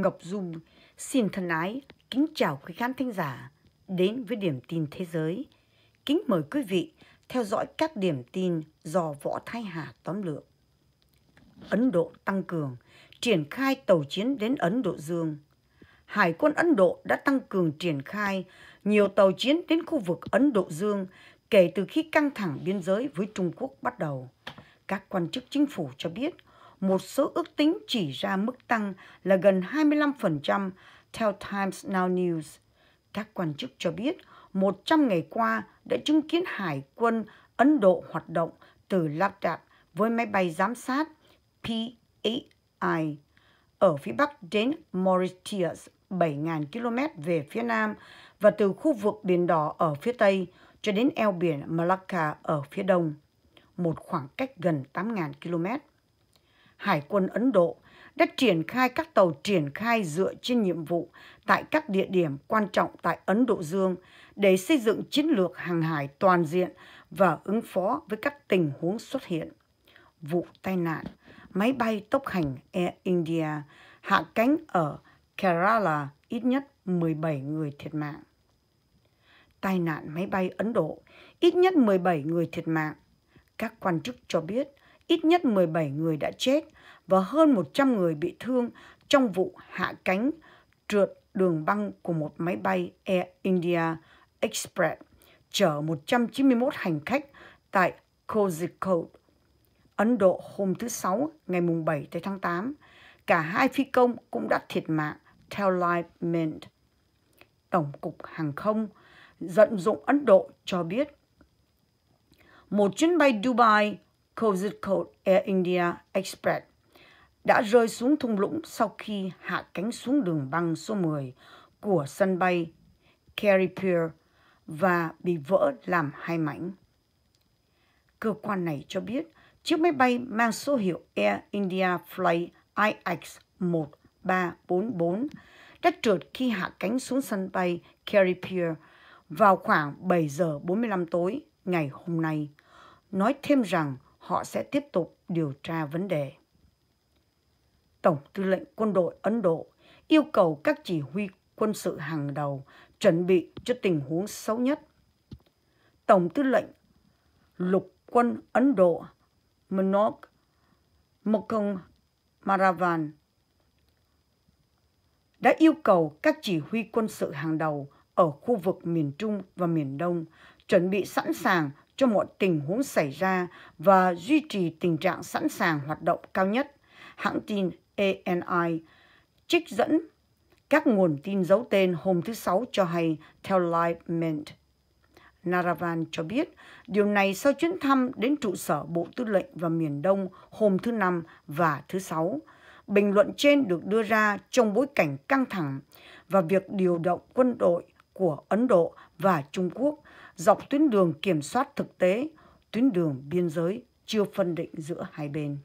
Ngọc Dung xin thân ái kính chào quý khán thính giả đến với điểm tin thế giới. Kính mời quý vị theo dõi các điểm tin do Võ Thái Hà tóm lược. Ấn Độ tăng cường, triển khai tàu chiến đến Ấn Độ Dương. Hải quân Ấn Độ đã tăng cường triển khai nhiều tàu chiến đến khu vực Ấn Độ Dương kể từ khi căng thẳng biên giới với Trung Quốc bắt đầu. Các quan chức chính phủ cho biết một số ước tính chỉ ra mức tăng là gần 25% theo Times Now News. Các quan chức cho biết 100 ngày qua đã chứng kiến Hải quân Ấn Độ hoạt động từ lắp với máy bay giám sát P-8I ở phía bắc đến Mauritius, 7.000 km về phía nam và từ khu vực Biển Đỏ ở phía tây cho đến eo biển Malacca ở phía đông, một khoảng cách gần 8.000 km. Hải quân Ấn Độ đã triển khai các tàu triển khai dựa trên nhiệm vụ tại các địa điểm quan trọng tại Ấn Độ Dương để xây dựng chiến lược hàng hải toàn diện và ứng phó với các tình huống xuất hiện. Vụ tai nạn máy bay tốc hành Air India hạ cánh ở Kerala ít nhất 17 người thiệt mạng. Tai nạn máy bay Ấn Độ ít nhất 17 người thiệt mạng. Các quan chức cho biết ít nhất 17 người đã chết và hơn 100 người bị thương trong vụ hạ cánh trượt đường băng của một máy bay Air India Express chở 191 hành khách tại Kozhikode, Ấn Độ hôm thứ Sáu ngày 7 tới tháng 8. Cả hai phi công cũng đã thiệt mạng theo Live Mint. Tổng cục Hàng không dẫn dụng Ấn Độ cho biết một chuyến bay Dubai Kozhikode Air India Express đã rơi xuống thung lũng sau khi hạ cánh xuống đường băng số 10 của sân bay Caripur và bị vỡ làm hai mảnh. Cơ quan này cho biết chiếc máy bay mang số hiệu Air India Flight IX-1344 đã trượt khi hạ cánh xuống sân bay Caripur vào khoảng 7 giờ 45 tối ngày hôm nay. Nói thêm rằng họ sẽ tiếp tục điều tra vấn đề. Tổng tư lệnh quân đội Ấn Độ yêu cầu các chỉ huy quân sự hàng đầu chuẩn bị cho tình huống xấu nhất. Tổng tư lệnh lục quân Ấn Độ Manok Mokong Maravan đã yêu cầu các chỉ huy quân sự hàng đầu ở khu vực miền Trung và miền Đông chuẩn bị sẵn sàng cho một tình huống xảy ra và duy trì tình trạng sẵn sàng hoạt động cao nhất. Hãng tin ANI trích dẫn các nguồn tin giấu tên hôm thứ Sáu cho hay theo Live Mint. Naravan cho biết điều này sau chuyến thăm đến trụ sở Bộ Tư lệnh và miền Đông hôm thứ Năm và thứ Sáu. Bình luận trên được đưa ra trong bối cảnh căng thẳng và việc điều động quân đội của Ấn Độ và Trung Quốc dọc tuyến đường kiểm soát thực tế, tuyến đường biên giới chưa phân định giữa hai bên.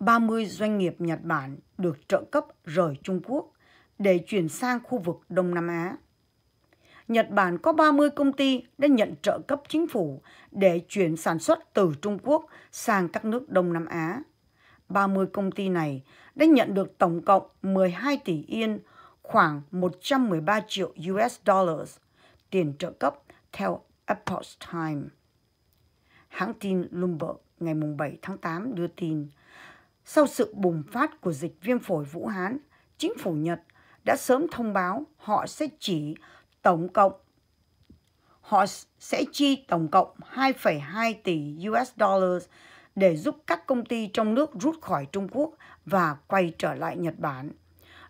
30 doanh nghiệp Nhật Bản được trợ cấp rời Trung Quốc để chuyển sang khu vực Đông Nam Á. Nhật Bản có 30 công ty đã nhận trợ cấp chính phủ để chuyển sản xuất từ Trung Quốc sang các nước Đông Nam Á. 30 công ty này đã nhận được tổng cộng 12 tỷ yên, khoảng 113 triệu US dollars, tiền trợ cấp theo Epoch Times. Hãng tin Bloomberg ngày 7 tháng 8 đưa tin, sau sự bùng phát của dịch viêm phổi Vũ Hán, chính phủ Nhật đã sớm thông báo họ sẽ chỉ tổng cộng họ sẽ chi tổng cộng 2,2 tỷ US dollars để giúp các công ty trong nước rút khỏi Trung Quốc và quay trở lại Nhật Bản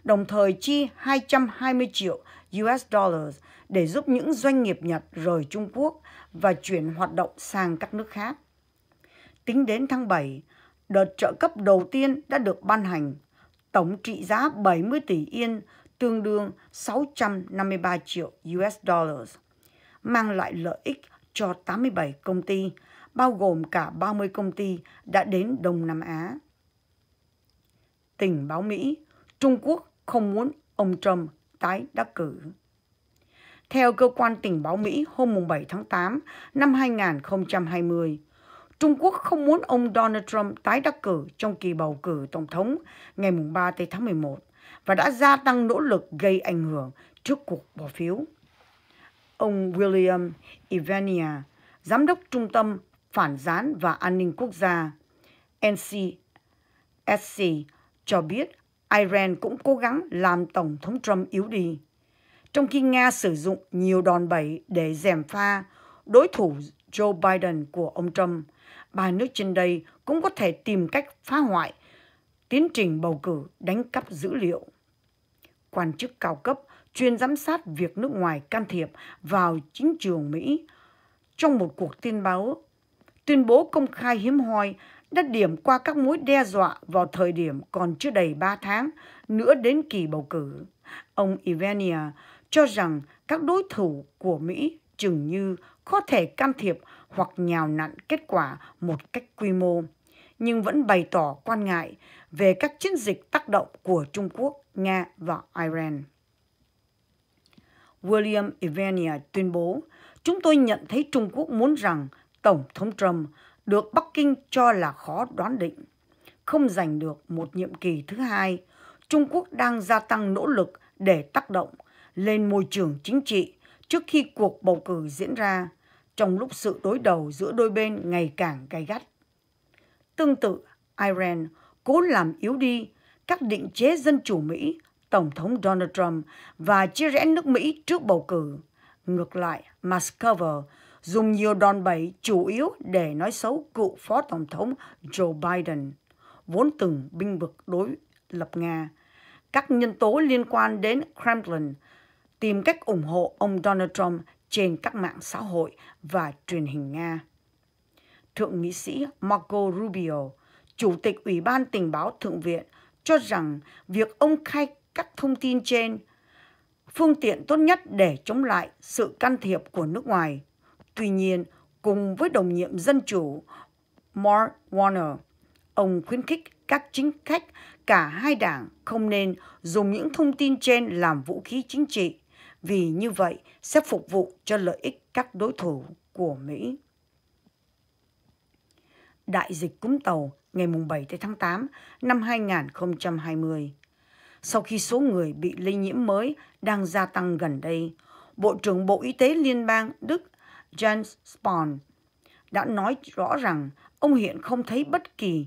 đồng thời chi 220 triệu US dollars để giúp những doanh nghiệp Nhật rời Trung Quốc và chuyển hoạt động sang các nước khác. Tính đến tháng 7, đợt trợ cấp đầu tiên đã được ban hành, tổng trị giá 70 tỷ yên, tương đương 653 triệu US dollars, mang lại lợi ích cho 87 công ty, bao gồm cả 30 công ty đã đến Đông Nam Á. Tình báo Mỹ Trung Quốc không muốn ông Trump tái đắc cử. Theo cơ quan tình báo Mỹ hôm 7 tháng 8 năm 2020, Trung Quốc không muốn ông Donald Trump tái đắc cử trong kỳ bầu cử tổng thống ngày 3 tới tháng 11 và đã gia tăng nỗ lực gây ảnh hưởng trước cuộc bỏ phiếu. Ông William Ivania, giám đốc trung tâm phản gián và an ninh quốc gia NCSC cho biết Iran cũng cố gắng làm Tổng thống Trump yếu đi, trong khi Nga sử dụng nhiều đòn bẩy để dèm pha đối thủ Joe Biden của ông Trump. Ba nước trên đây cũng có thể tìm cách phá hoại tiến trình bầu cử đánh cắp dữ liệu. Quan chức cao cấp chuyên giám sát việc nước ngoài can thiệp vào chính trường Mỹ trong một cuộc tin báo tuyên bố công khai hiếm hoi đã điểm qua các mối đe dọa vào thời điểm còn chưa đầy 3 tháng nữa đến kỳ bầu cử. Ông Ivania cho rằng các đối thủ của Mỹ chừng như có thể can thiệp hoặc nhào nặn kết quả một cách quy mô, nhưng vẫn bày tỏ quan ngại về các chiến dịch tác động của Trung Quốc, Nga và Iran. William Ivania tuyên bố, chúng tôi nhận thấy Trung Quốc muốn rằng Tổng thống Trump được Bắc Kinh cho là khó đoán định. Không giành được một nhiệm kỳ thứ hai, Trung Quốc đang gia tăng nỗ lực để tác động lên môi trường chính trị trước khi cuộc bầu cử diễn ra, trong lúc sự đối đầu giữa đôi bên ngày càng gay gắt. Tương tự, Iran cố làm yếu đi các định chế dân chủ Mỹ, Tổng thống Donald Trump và chia rẽ nước Mỹ trước bầu cử. Ngược lại, Moscow dùng nhiều đòn bẩy chủ yếu để nói xấu cựu Phó Tổng thống Joe Biden, vốn từng binh vực đối lập Nga. Các nhân tố liên quan đến Kremlin tìm cách ủng hộ ông Donald Trump trên các mạng xã hội và truyền hình Nga. Thượng nghị sĩ Marco Rubio, Chủ tịch Ủy ban Tình báo Thượng viện, cho rằng việc ông khai các thông tin trên phương tiện tốt nhất để chống lại sự can thiệp của nước ngoài Tuy nhiên, cùng với đồng nhiệm Dân Chủ Mark Warner, ông khuyến khích các chính khách cả hai đảng không nên dùng những thông tin trên làm vũ khí chính trị, vì như vậy sẽ phục vụ cho lợi ích các đối thủ của Mỹ. Đại dịch cúm tàu ngày 7 tháng 8 năm 2020 Sau khi số người bị lây nhiễm mới đang gia tăng gần đây, Bộ trưởng Bộ Y tế Liên bang Đức James Bond đã nói rõ rằng ông hiện không thấy bất kỳ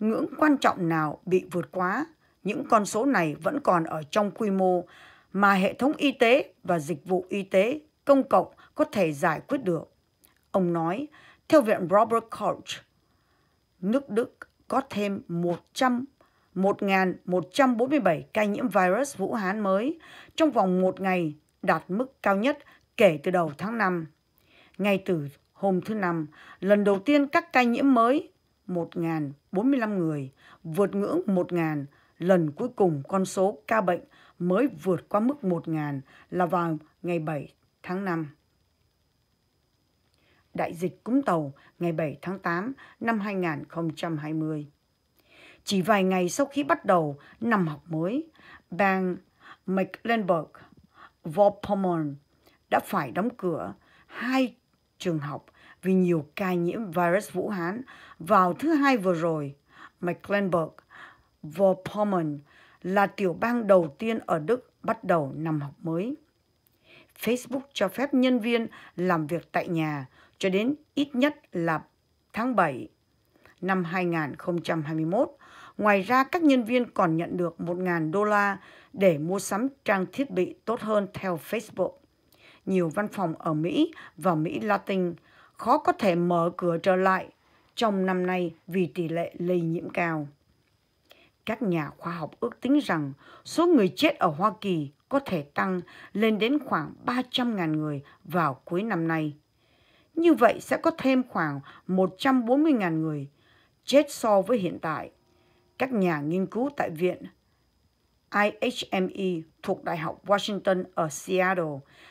ngưỡng quan trọng nào bị vượt quá. Những con số này vẫn còn ở trong quy mô mà hệ thống y tế và dịch vụ y tế công cộng có thể giải quyết được. Ông nói, theo Viện Robert Koch, nước Đức có thêm 100 1.147 ca nhiễm virus Vũ Hán mới trong vòng một ngày đạt mức cao nhất kể từ đầu tháng 5. Ngay từ hôm thứ Năm, lần đầu tiên các ca nhiễm mới 1.045 người vượt ngưỡng 1.000, lần cuối cùng con số ca bệnh mới vượt qua mức 1.000 là vào ngày 7 tháng 5. Đại dịch cúng tàu ngày 7 tháng 8 năm 2020. Chỉ vài ngày sau khi bắt đầu năm học mới, bang Mecklenburg Vorpommern đã phải đóng cửa hai trường học vì nhiều ca nhiễm virus Vũ Hán vào thứ hai vừa rồi. Mecklenburg, Vorpommern là tiểu bang đầu tiên ở Đức bắt đầu năm học mới. Facebook cho phép nhân viên làm việc tại nhà cho đến ít nhất là tháng 7 năm 2021. Ngoài ra, các nhân viên còn nhận được 1.000 đô la để mua sắm trang thiết bị tốt hơn theo Facebook nhiều văn phòng ở Mỹ và Mỹ Latin khó có thể mở cửa trở lại trong năm nay vì tỷ lệ lây nhiễm cao. Các nhà khoa học ước tính rằng số người chết ở Hoa Kỳ có thể tăng lên đến khoảng 300.000 người vào cuối năm nay. Như vậy sẽ có thêm khoảng 140.000 người chết so với hiện tại. Các nhà nghiên cứu tại Viện IHME thuộc Đại học Washington ở Seattle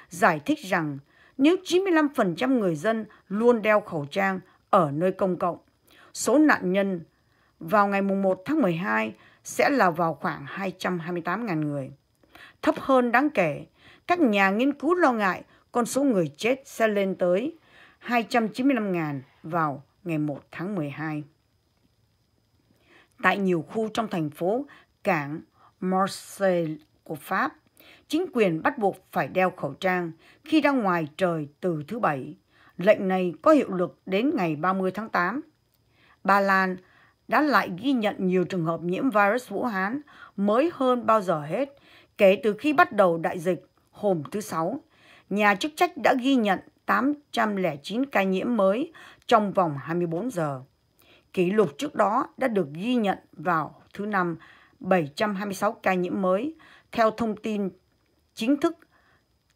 giải thích rằng nếu 95% người dân luôn đeo khẩu trang ở nơi công cộng, số nạn nhân vào ngày 1 tháng 12 sẽ là vào khoảng 228.000 người. Thấp hơn đáng kể, các nhà nghiên cứu lo ngại con số người chết sẽ lên tới 295.000 vào ngày 1 tháng 12. Tại nhiều khu trong thành phố, cảng Marseille của Pháp, chính quyền bắt buộc phải đeo khẩu trang khi ra ngoài trời từ thứ Bảy. Lệnh này có hiệu lực đến ngày 30 tháng 8. Ba Lan đã lại ghi nhận nhiều trường hợp nhiễm virus Vũ Hán mới hơn bao giờ hết kể từ khi bắt đầu đại dịch hôm thứ Sáu. Nhà chức trách đã ghi nhận 809 ca nhiễm mới trong vòng 24 giờ. Kỷ lục trước đó đã được ghi nhận vào thứ Năm 726 ca nhiễm mới. Theo thông tin chính thức,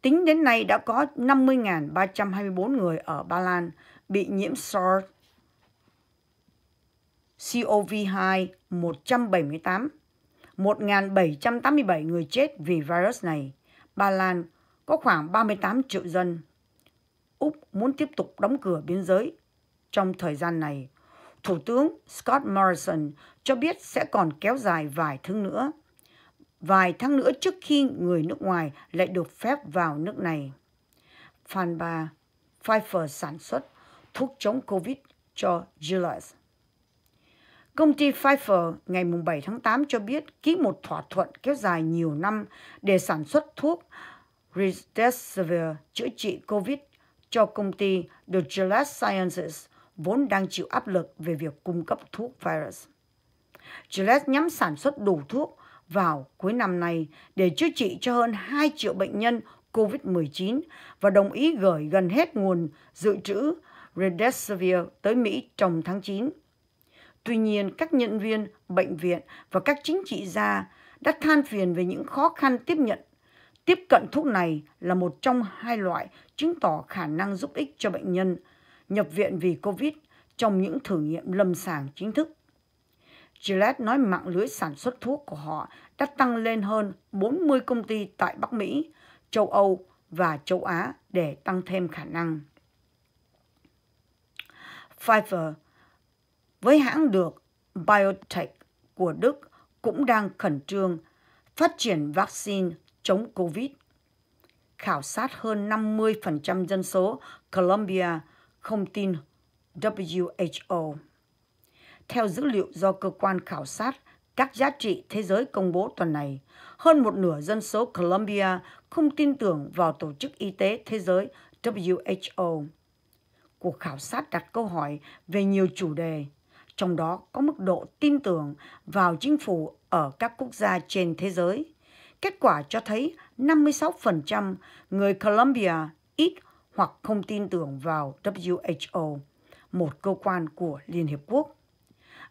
tính đến nay đã có 50.324 người ở Ba Lan bị nhiễm SARS COV2 178, 1.787 người chết vì virus này. Ba Lan có khoảng 38 triệu dân. Úc muốn tiếp tục đóng cửa biên giới trong thời gian này Thủ tướng Scott Morrison cho biết sẽ còn kéo dài vài tháng nữa, vài tháng nữa trước khi người nước ngoài lại được phép vào nước này. Phan Ba Pfizer sản xuất thuốc chống COVID cho Gilead. Công ty Pfizer ngày 7 tháng 8 cho biết ký một thỏa thuận kéo dài nhiều năm để sản xuất thuốc Remdesivir chữa trị COVID cho công ty The Gilead Sciences vốn đang chịu áp lực về việc cung cấp thuốc virus. Gillette nhắm sản xuất đủ thuốc vào cuối năm nay để chữa trị cho hơn 2 triệu bệnh nhân COVID-19 và đồng ý gửi gần hết nguồn dự trữ Redesivir tới Mỹ trong tháng 9. Tuy nhiên, các nhân viên, bệnh viện và các chính trị gia đã than phiền về những khó khăn tiếp nhận. Tiếp cận thuốc này là một trong hai loại chứng tỏ khả năng giúp ích cho bệnh nhân – nhập viện vì Covid trong những thử nghiệm lâm sàng chính thức. Gillette nói mạng lưới sản xuất thuốc của họ đã tăng lên hơn 40 công ty tại Bắc Mỹ, châu Âu và châu Á để tăng thêm khả năng. Pfizer với hãng được Biotech của Đức cũng đang khẩn trương phát triển vaccine chống COVID. Khảo sát hơn 50% dân số Colombia không tin WHO. Theo dữ liệu do cơ quan khảo sát các giá trị thế giới công bố tuần này, hơn một nửa dân số Colombia không tin tưởng vào Tổ chức Y tế Thế giới WHO. Cuộc khảo sát đặt câu hỏi về nhiều chủ đề, trong đó có mức độ tin tưởng vào chính phủ ở các quốc gia trên thế giới. Kết quả cho thấy 56% người Colombia ít hoặc không tin tưởng vào WHO, một cơ quan của Liên Hiệp Quốc.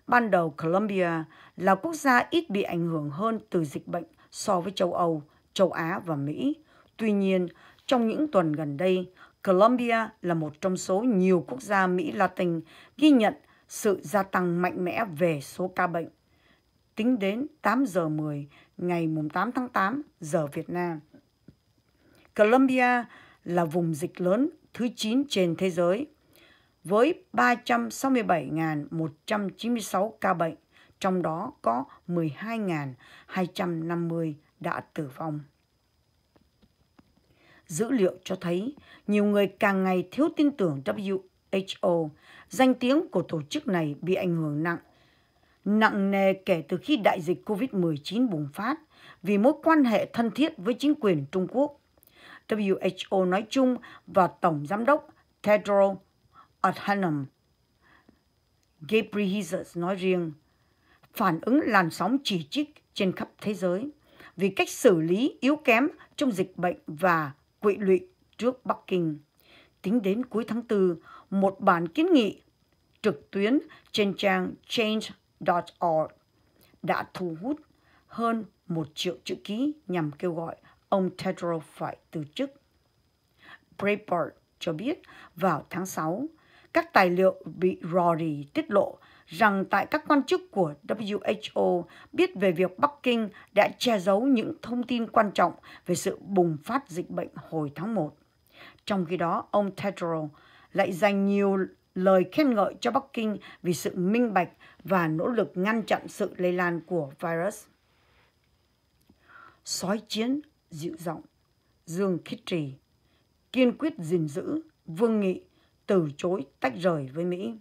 Ban đầu Colombia là quốc gia ít bị ảnh hưởng hơn từ dịch bệnh so với châu Âu, châu Á và Mỹ. Tuy nhiên, trong những tuần gần đây, Colombia là một trong số nhiều quốc gia Mỹ Latin ghi nhận sự gia tăng mạnh mẽ về số ca bệnh. Tính đến 8 giờ 10 ngày 8 tháng 8 giờ Việt Nam. Colombia là vùng dịch lớn thứ 9 trên thế giới với 367.196 ca bệnh, trong đó có 12.250 đã tử vong. Dữ liệu cho thấy nhiều người càng ngày thiếu tin tưởng WHO, danh tiếng của tổ chức này bị ảnh hưởng nặng nặng nề kể từ khi đại dịch COVID-19 bùng phát vì mối quan hệ thân thiết với chính quyền Trung Quốc WHO nói chung và Tổng Giám đốc Tedros Adhanom Ghebreyesus nói riêng, phản ứng làn sóng chỉ trích trên khắp thế giới vì cách xử lý yếu kém trong dịch bệnh và quỵ lụy trước Bắc Kinh. Tính đến cuối tháng 4, một bản kiến nghị trực tuyến trên trang change.org đã thu hút hơn một triệu chữ ký nhằm kêu gọi ông Tedros phải từ chức. Breitbart cho biết vào tháng 6, các tài liệu bị Rory tiết lộ rằng tại các quan chức của WHO biết về việc Bắc Kinh đã che giấu những thông tin quan trọng về sự bùng phát dịch bệnh hồi tháng 1. Trong khi đó, ông Tedros lại dành nhiều lời khen ngợi cho Bắc Kinh vì sự minh bạch và nỗ lực ngăn chặn sự lây lan của virus. Sói chiến dịu giọng Dương Khiết Trì kiên quyết gìn giữ Vương Nghị từ chối tách rời với Mỹ.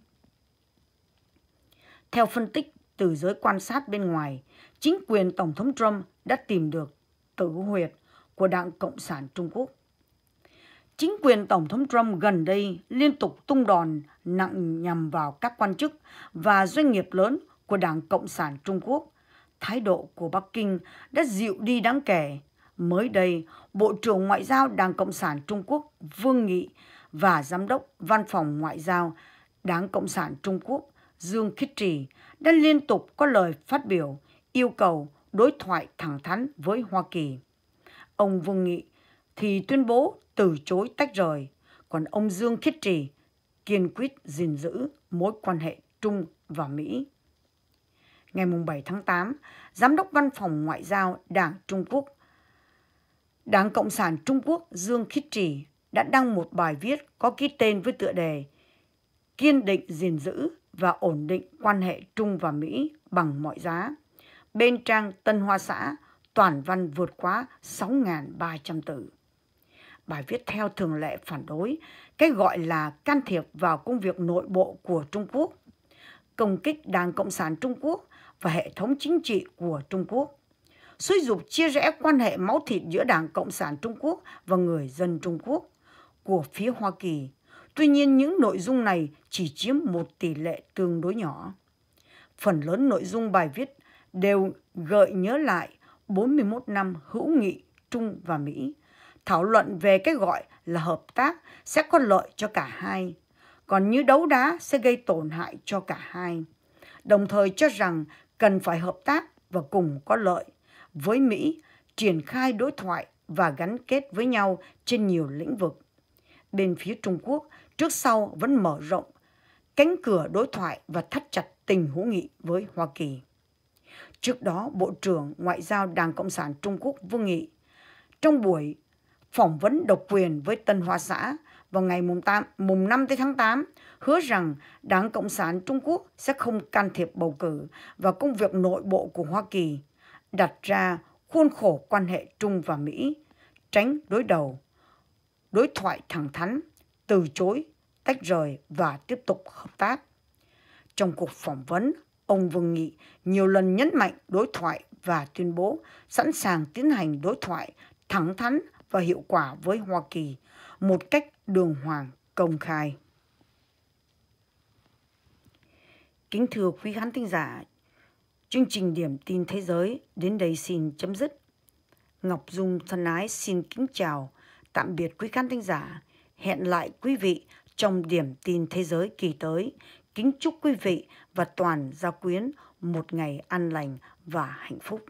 Theo phân tích từ giới quan sát bên ngoài, chính quyền Tổng thống Trump đã tìm được tử huyệt của Đảng Cộng sản Trung Quốc. Chính quyền Tổng thống Trump gần đây liên tục tung đòn nặng nhằm vào các quan chức và doanh nghiệp lớn của Đảng Cộng sản Trung Quốc. Thái độ của Bắc Kinh đã dịu đi đáng kể Mới đây, Bộ trưởng Ngoại giao Đảng Cộng sản Trung Quốc Vương Nghị và Giám đốc Văn phòng Ngoại giao Đảng Cộng sản Trung Quốc Dương Khiết Trì đã liên tục có lời phát biểu yêu cầu đối thoại thẳng thắn với Hoa Kỳ. Ông Vương Nghị thì tuyên bố từ chối tách rời, còn ông Dương Khiết Trì kiên quyết gìn giữ mối quan hệ Trung và Mỹ. Ngày 7 tháng 8, Giám đốc Văn phòng Ngoại giao Đảng Trung Quốc Đảng Cộng sản Trung Quốc Dương Khít Trì đã đăng một bài viết có ký tên với tựa đề Kiên định gìn giữ và ổn định quan hệ Trung và Mỹ bằng mọi giá. Bên trang Tân Hoa Xã, toàn văn vượt quá 6.300 từ. Bài viết theo thường lệ phản đối cái gọi là can thiệp vào công việc nội bộ của Trung Quốc, công kích Đảng Cộng sản Trung Quốc và hệ thống chính trị của Trung Quốc xúi dục chia rẽ quan hệ máu thịt giữa Đảng Cộng sản Trung Quốc và người dân Trung Quốc của phía Hoa Kỳ. Tuy nhiên những nội dung này chỉ chiếm một tỷ lệ tương đối nhỏ. Phần lớn nội dung bài viết đều gợi nhớ lại 41 năm hữu nghị Trung và Mỹ, thảo luận về cái gọi là hợp tác sẽ có lợi cho cả hai, còn như đấu đá sẽ gây tổn hại cho cả hai. Đồng thời cho rằng cần phải hợp tác và cùng có lợi với Mỹ, triển khai đối thoại và gắn kết với nhau trên nhiều lĩnh vực. Bên phía Trung Quốc, trước sau vẫn mở rộng cánh cửa đối thoại và thắt chặt tình hữu nghị với Hoa Kỳ. Trước đó, Bộ trưởng Ngoại giao Đảng Cộng sản Trung Quốc Vương Nghị trong buổi phỏng vấn độc quyền với Tân Hoa Xã vào ngày mùng 8, mùng 5 tới tháng 8 hứa rằng Đảng Cộng sản Trung Quốc sẽ không can thiệp bầu cử và công việc nội bộ của Hoa Kỳ đặt ra khuôn khổ quan hệ Trung và Mỹ, tránh đối đầu, đối thoại thẳng thắn, từ chối, tách rời và tiếp tục hợp tác. Trong cuộc phỏng vấn, ông Vương Nghị nhiều lần nhấn mạnh đối thoại và tuyên bố sẵn sàng tiến hành đối thoại thẳng thắn và hiệu quả với Hoa Kỳ một cách đường hoàng công khai. Kính thưa quý khán thính giả, Chương trình điểm tin thế giới đến đây xin chấm dứt. Ngọc Dung thân ái xin kính chào, tạm biệt quý khán thính giả. Hẹn lại quý vị trong điểm tin thế giới kỳ tới. Kính chúc quý vị và toàn gia quyến một ngày an lành và hạnh phúc.